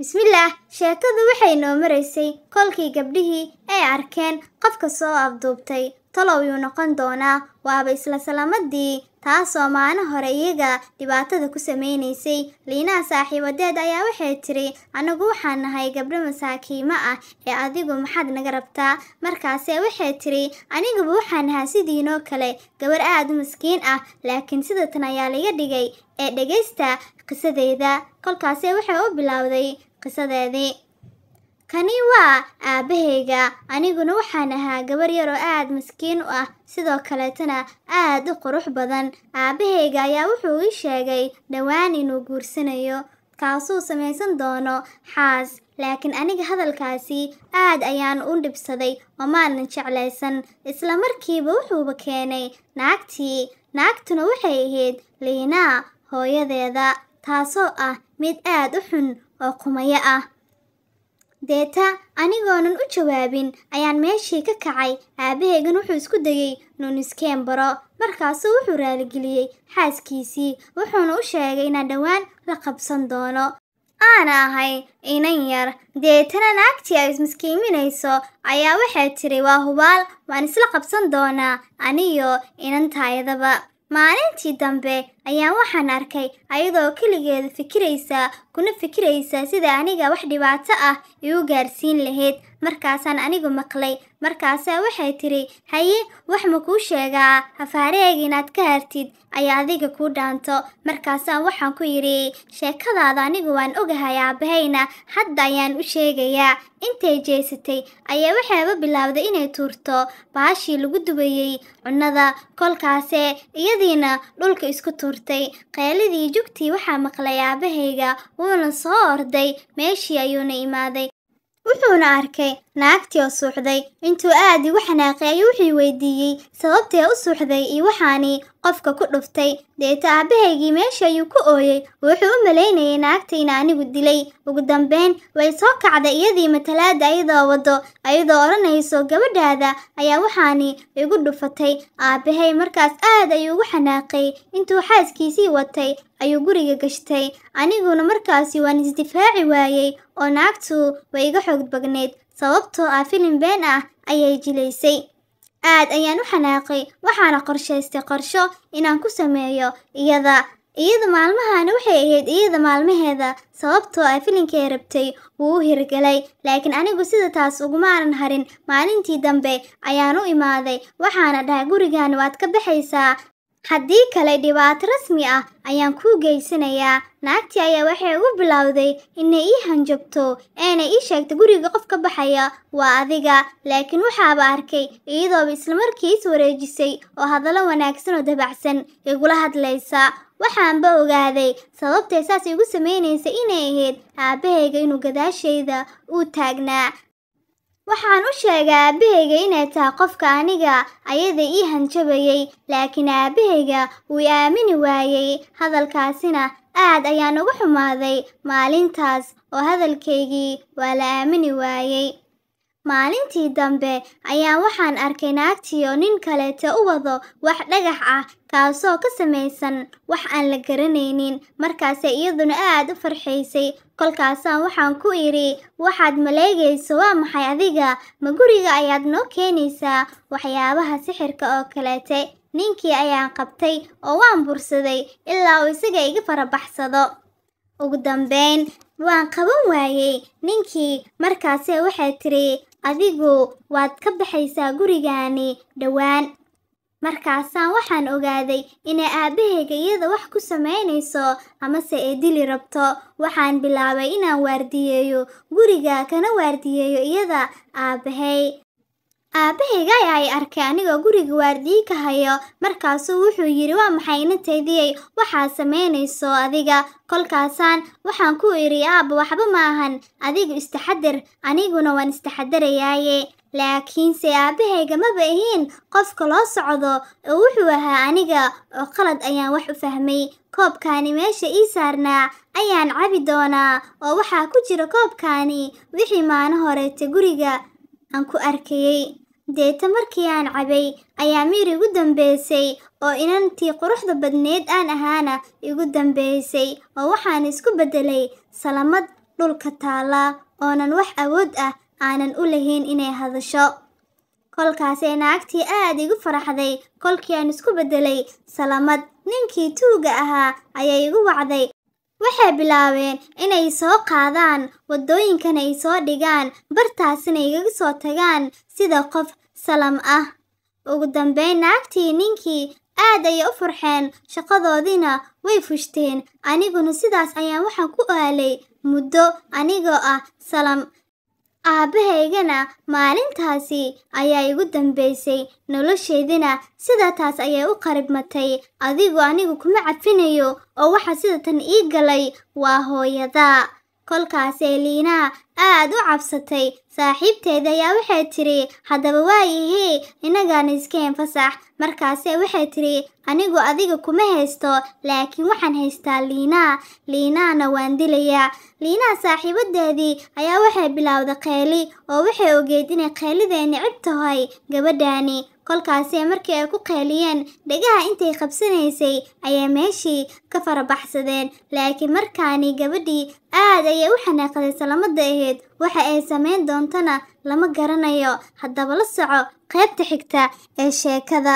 bismillaah sheekadu waxay noo maraysay kolkii gabdhihii ay arkeen qofka soo afduubtay talow yuu noqon doonaa waaba isla salaamadii taasoo maano hore iyaga dhibaatada ku samaynaysay liinaa saaxiibadeed ayaa waxay tiri anagu waxaan nahay gabdho masaakiimo ah ee adigu maxaad naga rabtaa markaasee waxay tiri aniguba waxaan nahaa sidiinoo kale gabar aad u maskiin ah laakiin sidatan ayaa laga dhigay ee dhegaysta qisadeeda kolkaasee waxay u bilowday qisadeedii kani waa aabbahayga aniguna waxaan ahaa gabar yar oo aad maskiin u ah sidoo kaleetana aad u qurux badan aabbahayga ayaa wuxuu ii sheegay dhowaan inuu guursanayo kaasuu samaysan doono xaas laakiin aniga hadalkaasi aad ayaan u dhibsaday oo maanan jeclaysan isla markiiba wuxuuba keenay naagtii naagtuna waxay ahayd liinaa hooyadeeda taasoo ah mid aad u xun oo kumayo ah deeta anigoonan u jawaabin ayaan meeshii ka kacay aabahaygan wuxuu isku degay nuuniskembaro markaasuu wuxuu raaligeliyey xaaskiisii wuxuuna u sheegay inaan dhowaan la qabsan doono aana ahay inan yar deetana naagtii ay ismaskiiminayso ayaa waxay tiri waa hubaal waan isla qabsan doonaa aniyo inantaayadaba maalintii dambe ayaan waxaan arkay ayadoo keligeeda fikiraysaa kuna fikiraysaa sida aniga wax dhibaato ah igu gaarsiin lahayd markaasaan anigu maqlay markaasaa waxay tidhi haye wax ma kuu sheegaa hafaarahayga inaad ka hartid ayaa adiga kuu dhaanto markaasaa waxaan ku yidhi sheekadaada anigu waan ogahay aabbahayna hadda ayaan u sheegayaa intay jeesatay ayaa waxaaba bilaawday inay tuurto baashii lagu dubayey cunnada kolkaase iyadiina dhulka isku tuurtay qeelidii jugtii waxaa maqlay aabbahayga wuuna soo orday meeshii ayuuna imaaday wuxuuna arkay naagtii oo suuxday intuu aad igu xanaaqay ayuu wixii weydiiyey sababtee u suuxday iyo waxaani qofka ku dhuftay deeta aabbahaygii meesha ayuu ku ooyey wuxuu u malaynayay naagta in anigu dilay ugu dambeyn way soo kacday iyadii matalaadda iyadoo waddo iyadoo odhanayso gabadhaada ayaa waxaani igu dhufatay aabbahay markaas aad ayuu ugu xanaaqay intuu xaaskiisii watay ayuu guriga gashtay aniguna markaasi waan isdifaaci waayey oo naagtu way iga xoog bagnayd sababtoo ah filim been ah ayay jilaysay aad ayaan u xanaaqay waxaana qorshaystay qorsho inaan ku sameeyo iyada iyada maalmahaani waxay ahayd iyada maalmaheeda sababtoo ah filinkae rabtay wuu u hirgalay laakiin anigu sida taas ugumaanan harin maalintii dambe ayaan u imaaday waxaana dhahay gurigan waad ka baxaysaa haddii kale dhibaato rasmi ah ayaan kuu geysanayaa naagtii ayaa waxay ugu bilowday inay ii hanjabto eena ii sheegta guriga qof ka baxaya waa adiga laakiin waxaaba arkay iyadooba islamarkii is wareejisay oo hadallo wanaagsan oo dabacsan igula hadlaysa waxaanba ogaaday sababtay saas igu samaynaysa inay ahayd aabbahayga inuu gadaasheyda uu taagnaa waxaan u sheegaa aabbahayga inay tahay qofka aniga ayada ii hanjabayay laakiin aabbahayga wuu i aamini waayey hadalkaasina aad ayaan ugu xumaaday maalintaas oo hadalkaygii waa la aamini waayey maalintii dambe ayaa waxaan arkay naagtiioo nin kaleete u wado wax dhagax ah kaasoo ka samaysan wax aan la garanaynin markaase iyaduna aad u farxaysay kolkaasaan waxaan ku idhi waxaad maleegayso waa maxay adiga ma guriga ayaad noo keenaysaa waxyaabaha sixirka oo kaleete ninkii ayaan qabtay oo waan bursaday ilaa uu isaga iga farabaxsado ugu dambayn waan qaban waayey ninkii markaase waxay tiri adigu waad ka baxaysaa gurigaani dhowaan markaasaan waxaan ogaaday inay aabbaheyga iyada wax ku samaynayso amase ay dili rabto waxaan bilaabay inaan waardiyeeyo guriga kana waardiyeeyo iyada aabbahay aabbahaygay ay arkay anigoo guriga waardiyi ka hayo markaasuu wuxuu yidhi waa maxay nintaydiiyey waxaa samaynayso adiga kolkaasaan waxaan ku idhi aabba waxba ma ahan adigu istaxadir aniguna waan istaxadarayaaye laakiinse aabbahayga maba ahiin qofka loo socdo oo wuxuu ahaa aniga oo qalad ayaan wax u fahmay koobkaani meesha ii saarnaa ayaan cabi doonaa oo waxaa ku jira koobkaani wixii maano horeeta guriga aan ku arkayey deeta markii aan cabay ayaa miir igu dambeysay oo inantii quruxda badneyd aan ahaana igu dambeysay oo waxaan isku beddelay salamad dhulka taalla oonan wax awood ah aanan u lahayn inay hadasho kolkaasee naagtii aad igu faraxday kolkii aan isku beddelay salamad ninkii tuuga ahaa ayaa igu wacday waxay bilaabeen inay soo qaadaan waddooyinkana ay soo dhigaan bartaasina igaga soo tagaan sida qof salam ah ugu dambeyn naagtii ninkii aad ayay u furxeen shaqadoodiina way fushteen aniguna sidaas ayaan waxaan ku aalay muddo anigoo ah salam aabbahaygana maalintaasi ayaa igu dambaysay nolosheydina sida taas ayay u qaribmatay adigu anigu kuma cafinayo oo waxaa sida tan ii galay waa hooyadaa kolkaasee liinaa aad u cabsatay saaxiibteeda ayaa waxay tiri haddaba waayahee inagaana iskaheen fasax markaase waxay tiri anigu adiga kuma haysto laakiin waxaan haystaa liinaa liinaana waan dilayaa liinaa saaxiibadeedii ayaa waxay bilowday qeyli oo waxay ogeyd inay qeylidee nicib tahay gabadhaani kolkaasee markii ay ku qeyliyeen dhegaha intay qabsanaysay ayay meeshii ka farabaxsadeen laakiin markaani gabadhii aad ayay u xanaaqday salamada ahayd geed waxa ay samayn doontana lama garanayo haddaba la soco qaybta xigta ee sheekada